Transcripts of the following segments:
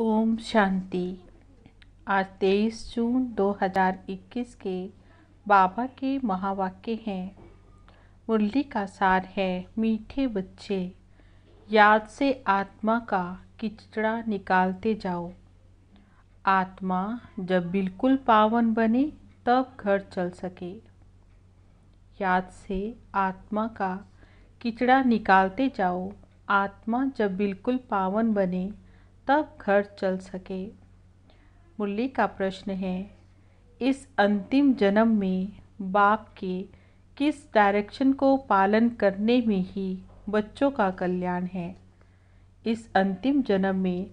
ओम शांति आज तेईस जून 2021 के बाबा के महावाक्य हैं मुरली का सार है मीठे बच्चे याद से आत्मा का किचड़ा निकालते जाओ आत्मा जब बिल्कुल पावन बने तब घर चल सके याद से आत्मा का किचड़ा निकालते जाओ आत्मा जब बिल्कुल पावन बने तब घर चल सके मुरली का प्रश्न है इस अंतिम जन्म में बाप के किस डायरेक्शन को पालन करने में ही बच्चों का कल्याण है इस अंतिम जन्म में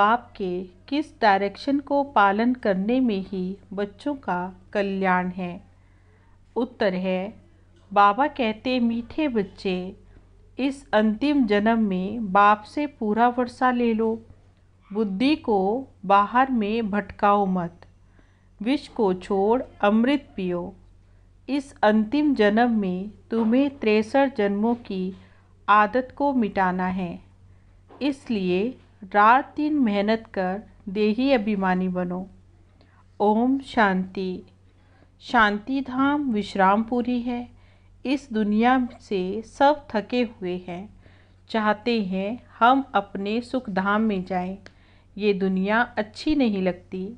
बाप के किस डायरेक्शन को पालन करने में ही बच्चों का कल्याण है उत्तर है बाबा कहते मीठे बच्चे इस अंतिम जन्म में बाप से पूरा वर्षा ले लो बुद्धि को बाहर में भटकाओ मत विष को छोड़ अमृत पियो इस अंतिम जन्म में तुम्हें त्रेसठ जन्मों की आदत को मिटाना है इसलिए रात दिन मेहनत कर देही अभिमानी बनो ओम शांति शांति धाम विश्रामपुरी है इस दुनिया से सब थके हुए हैं चाहते हैं हम अपने सुख धाम में जाएं ये दुनिया अच्छी नहीं लगती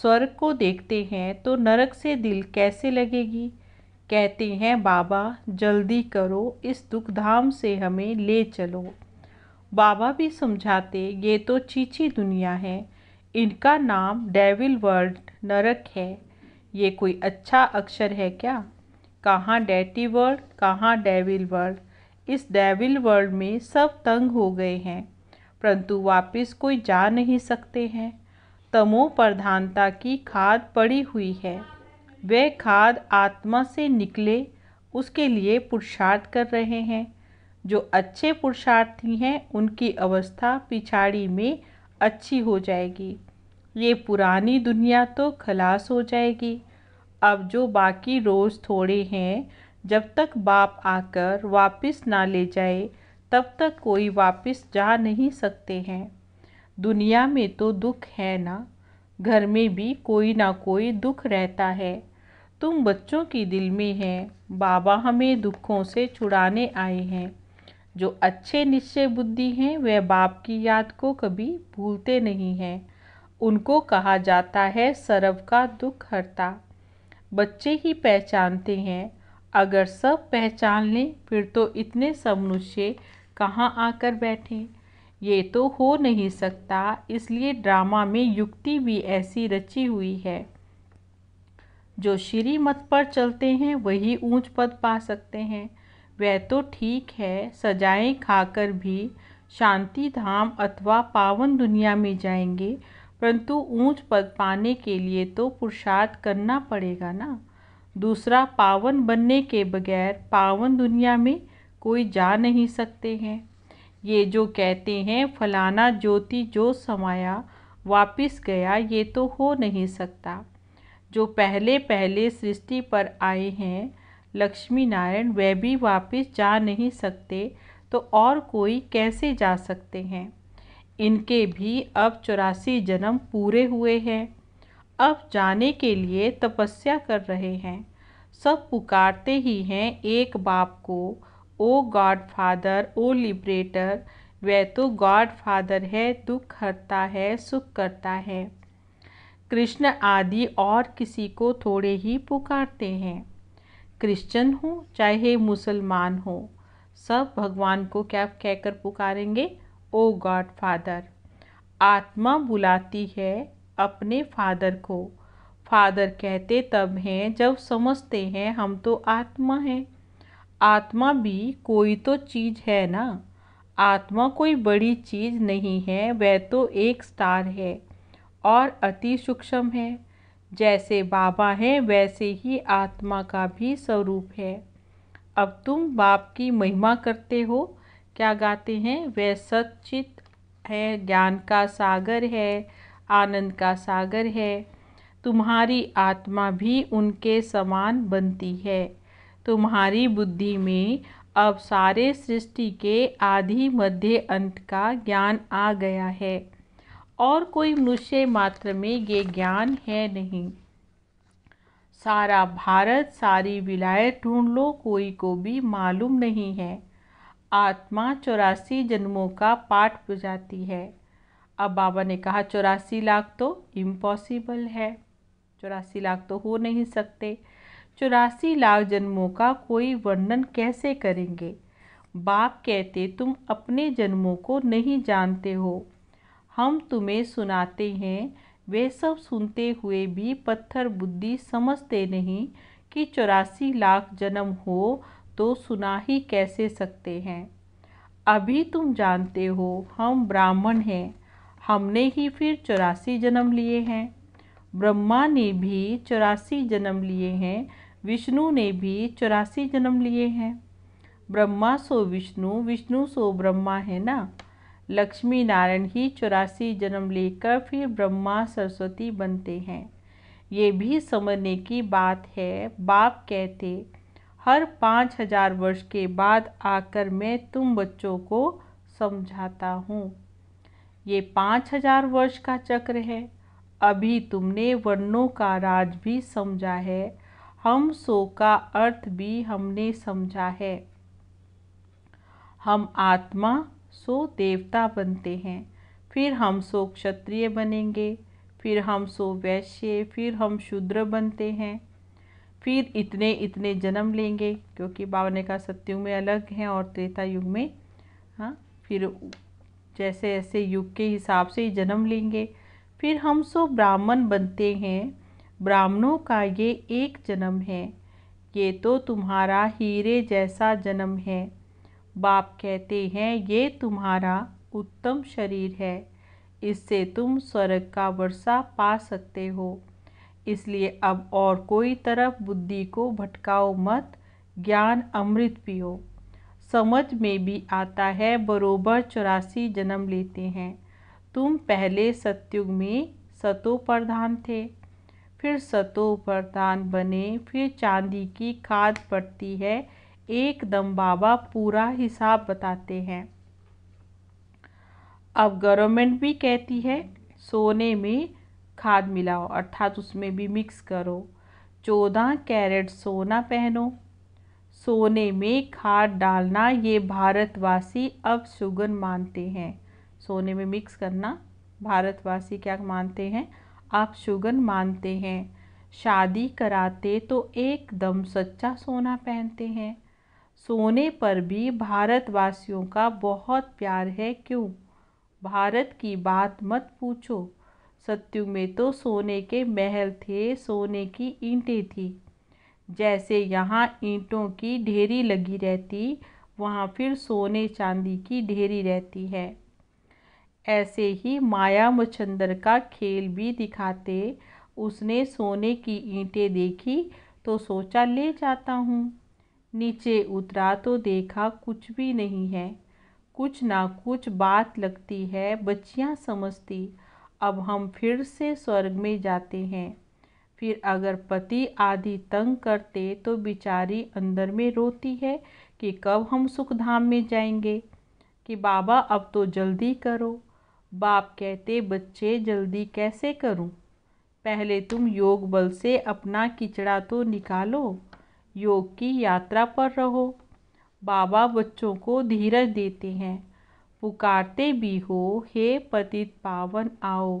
स्वर्ग को देखते हैं तो नरक से दिल कैसे लगेगी कहते हैं बाबा जल्दी करो इस दुख धाम से हमें ले चलो बाबा भी समझाते ये तो चीची दुनिया है इनका नाम डेविल वर्ल्ड नरक है ये कोई अच्छा अक्षर है क्या कहाँ डैटी वर्ल्ड कहाँ डेविल वर्ल्ड इस डेविल वर्ल्ड में सब तंग हो गए हैं परंतु वापस कोई जा नहीं सकते हैं तमो प्रधानता की खाद पड़ी हुई है वह खाद आत्मा से निकले उसके लिए पुरुषार्थ कर रहे हैं जो अच्छे पुरुषार्थी हैं उनकी अवस्था पिछाड़ी में अच्छी हो जाएगी ये पुरानी दुनिया तो खलास हो जाएगी अब जो बाकी रोज़ थोड़े हैं जब तक बाप आकर वापस ना ले जाए तब तक कोई वापस जा नहीं सकते हैं दुनिया में तो दुख है ना घर में भी कोई ना कोई दुख रहता है तुम बच्चों की दिल में है बाबा हमें दुखों से छुड़ाने आए हैं जो अच्छे निश्चय बुद्धि हैं वह बाप की याद को कभी भूलते नहीं हैं उनको कहा जाता है सर्व का दुख हरता बच्चे ही पहचानते हैं अगर सब पहचान लें फिर तो इतने सब मनुष्य कहाँ आकर बैठे ये तो हो नहीं सकता इसलिए ड्रामा में युक्ति भी ऐसी रची हुई है जो श्री मत पर चलते हैं वही ऊंच पद पा सकते हैं वह तो ठीक है सजाएं खाकर भी शांति धाम अथवा पावन दुनिया में जाएंगे परंतु ऊंच पद पाने के लिए तो पुरुषार्थ करना पड़ेगा ना दूसरा पावन बनने के बगैर पावन दुनिया में कोई जा नहीं सकते हैं ये जो कहते हैं फलाना ज्योति जो समाया वापस गया ये तो हो नहीं सकता जो पहले पहले सृष्टि पर आए हैं लक्ष्मी नारायण वह भी वापस जा नहीं सकते तो और कोई कैसे जा सकते हैं इनके भी अब चौरासी जन्म पूरे हुए हैं अब जाने के लिए तपस्या कर रहे हैं सब पुकारते ही हैं एक बाप को o God father o liberator वह तो गॉड फादर है दुख हरता है सुख करता है कृष्ण आदि और किसी को थोड़े ही पुकारते हैं क्रिश्चन हो चाहे मुसलमान हो सब भगवान को क्या कहकर पुकारेंगे ओ गॉड फादर आत्मा बुलाती है अपने फादर को फादर कहते तब हैं जब समझते हैं हम तो आत्मा हैं आत्मा भी कोई तो चीज़ है ना आत्मा कोई बड़ी चीज़ नहीं है वह तो एक स्टार है और अति सूक्ष्म है जैसे बाबा हैं वैसे ही आत्मा का भी स्वरूप है अब तुम बाप की महिमा करते हो क्या गाते हैं वह सचित है ज्ञान का सागर है आनंद का सागर है तुम्हारी आत्मा भी उनके समान बनती है तुम्हारी बुद्धि में अब सारे सृष्टि के आदि मध्य अंत का ज्ञान आ गया है और कोई मनुष्य मात्र में ये ज्ञान है नहीं सारा भारत सारी विलायत ढूंढ लो कोई को भी मालूम नहीं है आत्मा चौरासी जन्मों का पाठ बुझाती है अब बाबा ने कहा चौरासी लाख तो इम्पॉसिबल है चौरासी लाख तो हो नहीं सकते चौरासी लाख जन्मों का कोई वर्णन कैसे करेंगे बाप कहते तुम अपने जन्मों को नहीं जानते हो हम तुम्हें सुनाते हैं वे सब सुनते हुए भी पत्थर बुद्धि समझते नहीं कि चौरासी लाख जन्म हो तो सुना ही कैसे सकते हैं अभी तुम जानते हो हम ब्राह्मण हैं हमने ही फिर चौरासी जन्म लिए हैं ब्रह्मा ने भी चौरासी जन्म लिए हैं विष्णु ने भी चौरासी जन्म लिए हैं ब्रह्मा सो विष्णु विष्णु सो ब्रह्मा है ना लक्ष्मी नारायण ही चौरासी जन्म लेकर फिर ब्रह्मा सरस्वती बनते हैं ये भी समझने की बात है बाप कहते हर पाँच हजार वर्ष के बाद आकर मैं तुम बच्चों को समझाता हूँ ये पाँच हजार वर्ष का चक्र है अभी तुमने वर्णों का राज भी समझा है हम सो का अर्थ भी हमने समझा है हम आत्मा सो देवता बनते हैं फिर हम सो क्षत्रिय बनेंगे फिर हम सो वैश्य फिर हम शूद्र बनते हैं फिर इतने इतने जन्म लेंगे क्योंकि बाबा ने कहा सत्युग में अलग हैं और त्रेता युग में हाँ फिर जैसे ऐसे युग के हिसाब से ही जन्म लेंगे फिर हम सो ब्राह्मण बनते हैं ब्राह्मणों का ये एक जन्म है ये तो तुम्हारा हीरे जैसा जन्म है बाप कहते हैं ये तुम्हारा उत्तम शरीर है इससे तुम स्वर्ग का वर्षा पा सकते हो इसलिए अब और कोई तरफ बुद्धि को भटकाओ मत ज्ञान अमृत पियो समझ में भी आता है बरोबर चौरासी जन्म लेते हैं तुम पहले सत्युग में सतो प्रधान थे फिर सतों पर दान बने फिर चांदी की खाद पड़ती है एकदम बाबा पूरा हिसाब बताते हैं अब गवर्नमेंट भी कहती है सोने में खाद मिलाओ अर्थात उसमें भी मिक्स करो चौदह कैरेट सोना पहनो सोने में खाद डालना ये भारतवासी अब सुगन मानते हैं सोने में मिक्स करना भारतवासी क्या मानते हैं आप शुगन मानते हैं शादी कराते तो एकदम सच्चा सोना पहनते हैं सोने पर भी भारतवासियों का बहुत प्यार है क्यों भारत की बात मत पूछो सत्यु में तो सोने के महल थे सोने की ईंटें थी जैसे यहाँ ईंटों की ढेरी लगी रहती वहाँ फिर सोने चांदी की ढेरी रहती है ऐसे ही माया मुचंदर का खेल भी दिखाते उसने सोने की ईंटें देखी तो सोचा ले जाता हूँ नीचे उतरा तो देखा कुछ भी नहीं है कुछ ना कुछ बात लगती है बच्चियाँ समझती अब हम फिर से स्वर्ग में जाते हैं फिर अगर पति आदि तंग करते तो बिचारी अंदर में रोती है कि कब हम सुख धाम में जाएंगे कि बाबा अब तो जल्दी करो बाप कहते बच्चे जल्दी कैसे करूं? पहले तुम योग बल से अपना किचड़ा तो निकालो योग की यात्रा पर रहो बाबा बच्चों को धीरज देते हैं पुकारते भी हो हे पतित पावन आओ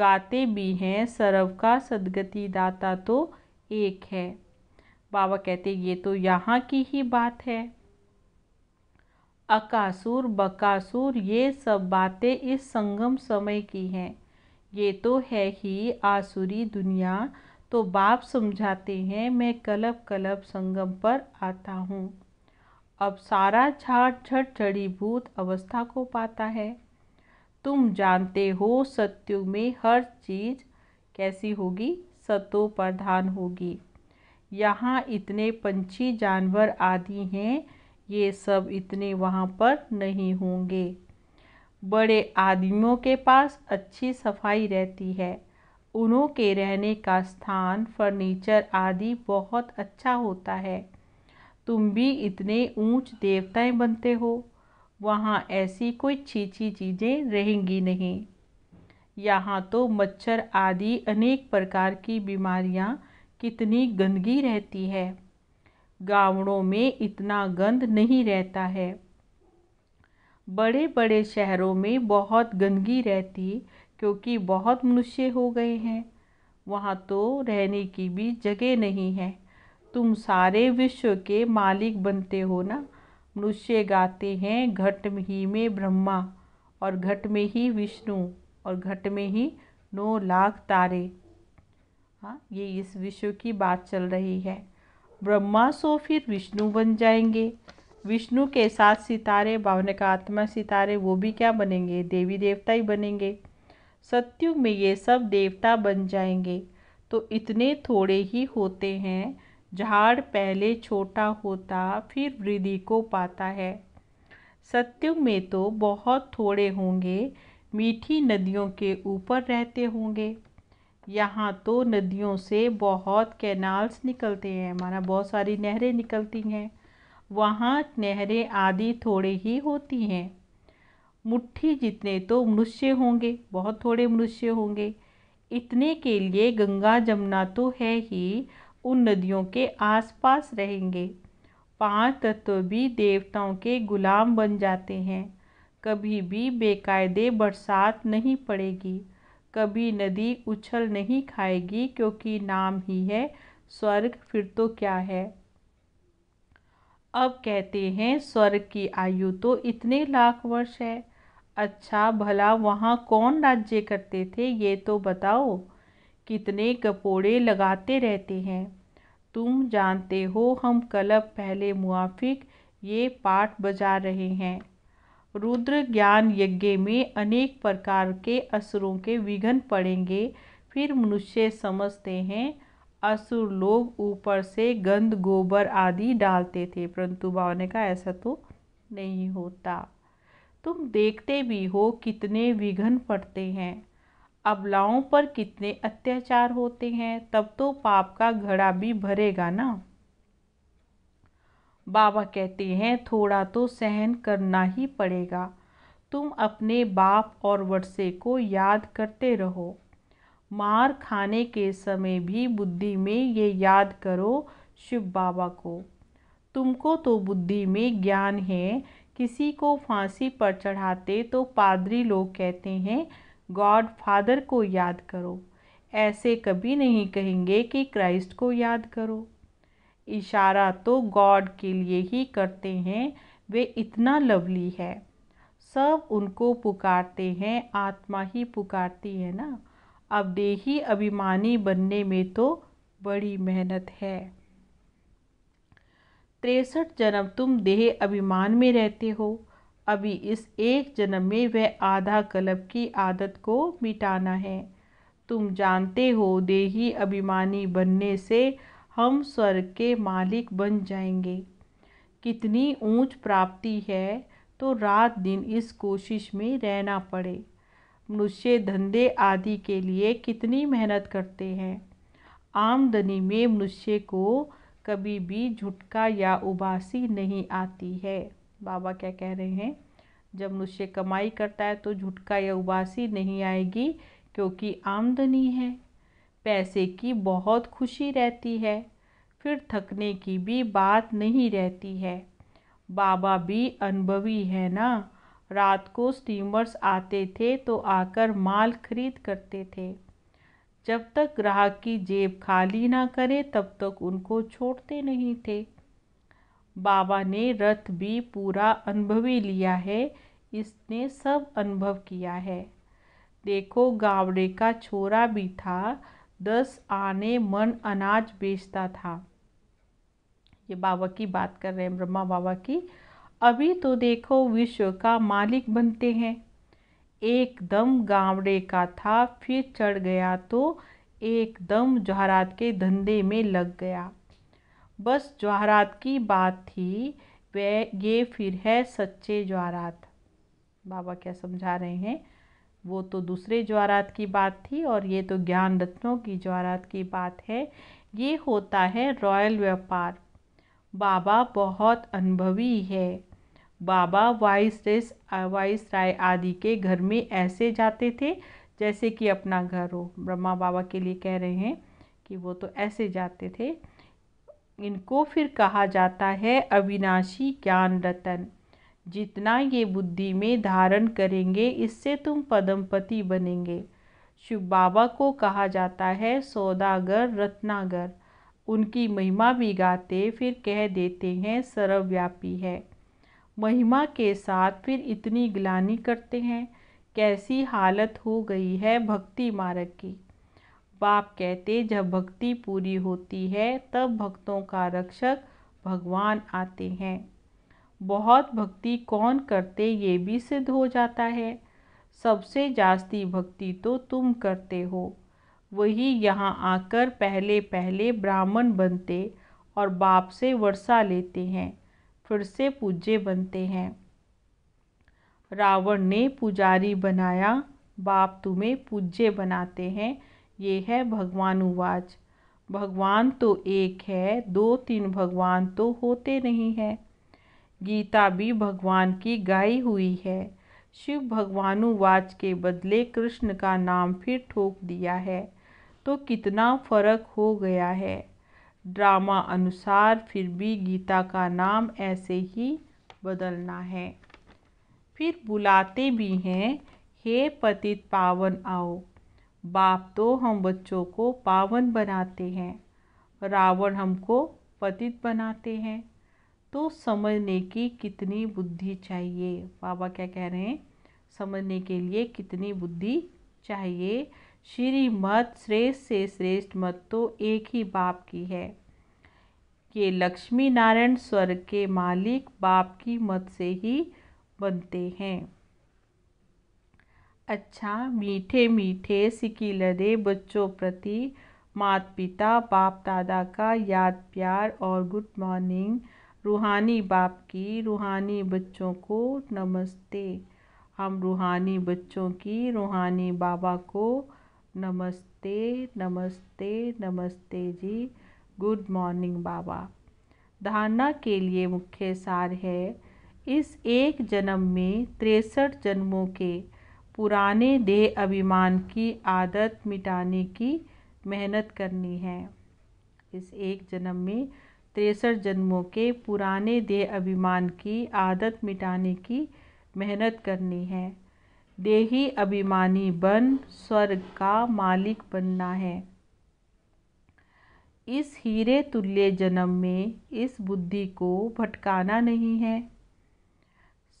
गाते भी हैं सर्व का सदगति दाता तो एक है बाबा कहते ये तो यहाँ की ही बात है अकासुर बकासुर ये सब बातें इस संगम समय की हैं ये तो है ही आसुरी दुनिया तो बाप समझाते हैं मैं कलब कलब संगम पर आता हूँ अब सारा झाड़ झट जड़ी भूत अवस्था को पाता है तुम जानते हो सत्यु में हर चीज़ कैसी होगी सतो प्रधान होगी यहाँ इतने पंछी जानवर आदि हैं ये सब इतने वहाँ पर नहीं होंगे बड़े आदमियों के पास अच्छी सफाई रहती है उनों के रहने का स्थान फर्नीचर आदि बहुत अच्छा होता है तुम भी इतने ऊंच देवताएं बनते हो वहाँ ऐसी कोई छीछी चीज़ें रहेंगी नहीं यहाँ तो मच्छर आदि अनेक प्रकार की बीमारियाँ कितनी गंदगी रहती है गावड़ों में इतना गंद नहीं रहता है बड़े बड़े शहरों में बहुत गंदगी रहती क्योंकि बहुत मनुष्य हो गए हैं वहाँ तो रहने की भी जगह नहीं है तुम सारे विश्व के मालिक बनते हो ना मनुष्य गाते हैं घट ही में ब्रह्मा और घट में ही विष्णु और घट में ही नौ लाख तारे हाँ ये इस विश्व की बात चल रही है ब्रह्मा सो फिर विष्णु बन जाएंगे विष्णु के साथ सितारे आत्मा सितारे वो भी क्या बनेंगे देवी देवता ही बनेंगे सत्युग में ये सब देवता बन जाएंगे तो इतने थोड़े ही होते हैं झाड़ पहले छोटा होता फिर वृद्धि को पाता है सत्युग में तो बहुत थोड़े होंगे मीठी नदियों के ऊपर रहते होंगे यहाँ तो नदियों से बहुत कैनाल्स निकलते हैं माना बहुत सारी नहरें निकलती हैं वहाँ नहरें आदि थोड़े ही होती हैं मुट्ठी जितने तो मनुष्य होंगे बहुत थोड़े मनुष्य होंगे इतने के लिए गंगा जमुना तो है ही उन नदियों के आसपास रहेंगे पांच तत्व भी देवताओं के गुलाम बन जाते हैं कभी भी बेकायदे बरसात नहीं पड़ेगी कभी नदी उछल नहीं खाएगी क्योंकि नाम ही है स्वर्ग फिर तो क्या है अब कहते हैं स्वर्ग की आयु तो इतने लाख वर्ष है अच्छा भला वहाँ कौन राज्य करते थे ये तो बताओ कितने कपोड़े लगाते रहते हैं तुम जानते हो हम कलब पहले मुआफिक ये पाठ बजा रहे हैं रुद्र ज्ञान यज्ञ में अनेक प्रकार के असुरों के विघन पड़ेंगे फिर मनुष्य समझते हैं असुर लोग ऊपर से गंद गोबर आदि डालते थे परंतु भावने का ऐसा तो नहीं होता तुम देखते भी हो कितने विघन पड़ते हैं अबलाओं पर कितने अत्याचार होते हैं तब तो पाप का घड़ा भी भरेगा ना बाबा कहते हैं थोड़ा तो सहन करना ही पड़ेगा तुम अपने बाप और वर्षे को याद करते रहो मार खाने के समय भी बुद्धि में ये याद करो शिव बाबा को तुमको तो बुद्धि में ज्ञान है किसी को फांसी पर चढ़ाते तो पादरी लोग कहते हैं गॉड फादर को याद करो ऐसे कभी नहीं कहेंगे कि क्राइस्ट को याद करो इशारा तो गॉड के लिए ही करते हैं वे इतना लवली है सब उनको पुकारते हैं आत्मा ही पुकारती है ना अब देही अभिमानी बनने में तो बड़ी मेहनत है तिरसठ जन्म तुम देह अभिमान में रहते हो अभी इस एक जन्म में वह आधा कलब की आदत को मिटाना है तुम जानते हो देही अभिमानी बनने से हम स्वर्ग के मालिक बन जाएंगे कितनी ऊंच प्राप्ति है तो रात दिन इस कोशिश में रहना पड़े मनुष्य धंधे आदि के लिए कितनी मेहनत करते हैं आमदनी में मनुष्य को कभी भी झुटका या उबासी नहीं आती है बाबा क्या कह रहे हैं जब मनुष्य कमाई करता है तो झुटका या उबासी नहीं आएगी क्योंकि आमदनी है पैसे की बहुत खुशी रहती है फिर थकने की भी बात नहीं रहती है बाबा भी अनुभवी है ना रात को स्टीमर्स आते थे तो आकर माल खरीद करते थे जब तक ग्राहक की जेब खाली ना करे तब तक उनको छोड़ते नहीं थे बाबा ने रथ भी पूरा अनुभवी लिया है इसने सब अनुभव किया है देखो गावड़े का छोरा भी था दस आने मन अनाज बेचता था ये बाबा की बात कर रहे हैं ब्रह्मा बाबा की अभी तो देखो विश्व का मालिक बनते हैं एकदम गावड़े का था फिर चढ़ गया तो एकदम जवाहरात के धंधे में लग गया बस जवाहरात की बात थी वह ये फिर है सच्चे जवाहरात बाबा क्या समझा रहे हैं वो तो दूसरे ज्वारात की बात थी और ये तो ज्ञान रत्नों की ज्वारात की बात है ये होता है रॉयल व्यापार बाबा बहुत अनुभवी है बाबा वाइस रेस वाइस राय आदि के घर में ऐसे जाते थे जैसे कि अपना घर हो ब्रह्मा बाबा के लिए कह रहे हैं कि वो तो ऐसे जाते थे इनको फिर कहा जाता है अविनाशी ज्ञान रतन जितना ये बुद्धि में धारण करेंगे इससे तुम पदमपति बनेंगे शिव बाबा को कहा जाता है सौदागर रत्नागर उनकी महिमा भी गाते फिर कह देते हैं सर्वव्यापी है महिमा के साथ फिर इतनी ग्लानी करते हैं कैसी हालत हो गई है भक्ति मार्ग की बाप कहते जब भक्ति पूरी होती है तब भक्तों का रक्षक भगवान आते हैं बहुत भक्ति कौन करते ये भी सिद्ध हो जाता है सबसे जास्ती भक्ति तो तुम करते हो वही यहाँ आकर पहले पहले ब्राह्मण बनते और बाप से वर्षा लेते हैं फिर से पूज्य बनते हैं रावण ने पुजारी बनाया बाप तुम्हें पूज्य बनाते हैं ये है भगवानुवाच भगवान तो एक है दो तीन भगवान तो होते नहीं हैं गीता भी भगवान की गाई हुई है शिव भगवानुवाच के बदले कृष्ण का नाम फिर ठोक दिया है तो कितना फर्क हो गया है ड्रामा अनुसार फिर भी गीता का नाम ऐसे ही बदलना है फिर बुलाते भी हैं हे पतित पावन आओ बाप तो हम बच्चों को पावन बनाते हैं रावण हमको पतित बनाते हैं तो समझने की कितनी बुद्धि चाहिए बाबा क्या कह रहे हैं समझने के लिए कितनी बुद्धि चाहिए श्री मत श्रेष्ठ से श्रेष्ठ मत तो एक ही बाप की है ये लक्ष्मी नारायण स्वर्ग के मालिक बाप की मत से ही बनते हैं अच्छा मीठे मीठे सिकीलदे बच्चों प्रति मात पिता बाप दादा का याद प्यार और गुड मॉर्निंग रूहानी बाप की रूहानी बच्चों को नमस्ते हम रूहानी बच्चों की रूहानी बाबा को नमस्ते नमस्ते नमस्ते जी गुड मॉर्निंग बाबा धारणा के लिए मुख्य सार है इस एक जन्म में तिरसठ जन्मों के पुराने देह अभिमान की आदत मिटाने की मेहनत करनी है इस एक जन्म में तिरसठ जन्मों के पुराने देह अभिमान की आदत मिटाने की मेहनत करनी है देही अभिमानी बन स्वर्ग का मालिक बनना है इस हीरे तुल्य जन्म में इस बुद्धि को भटकाना नहीं है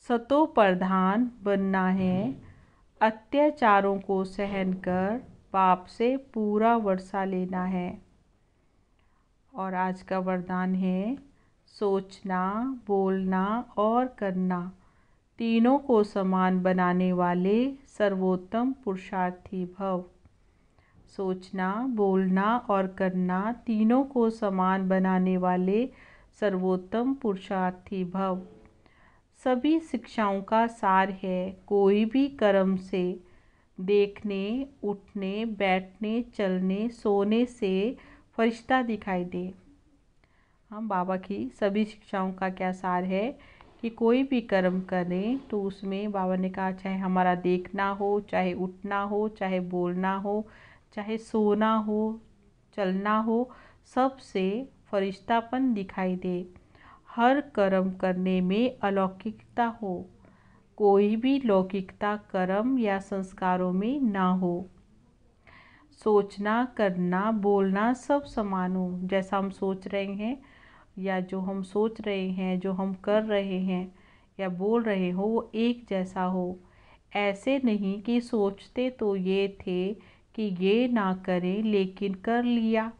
सतो प्रधान बनना है अत्याचारों को सहन कर पाप से पूरा वर्षा लेना है और आज का वरदान है सोचना बोलना और करना तीनों को समान बनाने वाले सर्वोत्तम पुरुषार्थी भव सोचना बोलना और करना तीनों को समान बनाने वाले सर्वोत्तम पुरुषार्थी भव सभी शिक्षाओं का सार है कोई भी कर्म से देखने उठने बैठने चलने सोने से फरिश्ता दिखाई दे हम हाँ, बाबा की सभी शिक्षाओं का क्या सार है कि कोई भी कर्म करें तो उसमें बाबा ने कहा चाहे हमारा देखना हो चाहे उठना हो चाहे बोलना हो चाहे सोना हो चलना हो सबसे फरिश्तापन दिखाई दे हर कर्म करने में अलौकिकता हो कोई भी लौकिकता कर्म या संस्कारों में ना हो सोचना करना बोलना सब समान हो जैसा हम सोच रहे हैं या जो हम सोच रहे हैं जो हम कर रहे हैं या बोल रहे हो वो एक जैसा हो ऐसे नहीं कि सोचते तो ये थे कि ये ना करें लेकिन कर लिया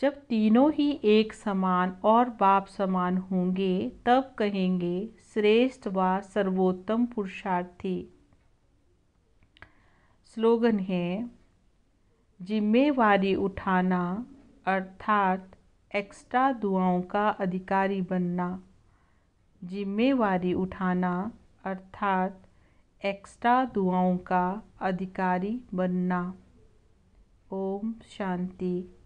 जब तीनों ही एक समान और बाप समान होंगे तब कहेंगे श्रेष्ठ व सर्वोत्तम पुरुषार्थी स्लोगन है जिम्मेवारी उठाना अर्थात एक्स्ट्रा दुआओं का अधिकारी बनना जिम्मेवारी उठाना अर्थात एक्स्ट्रा दुआओं का अधिकारी बनना ओम शांति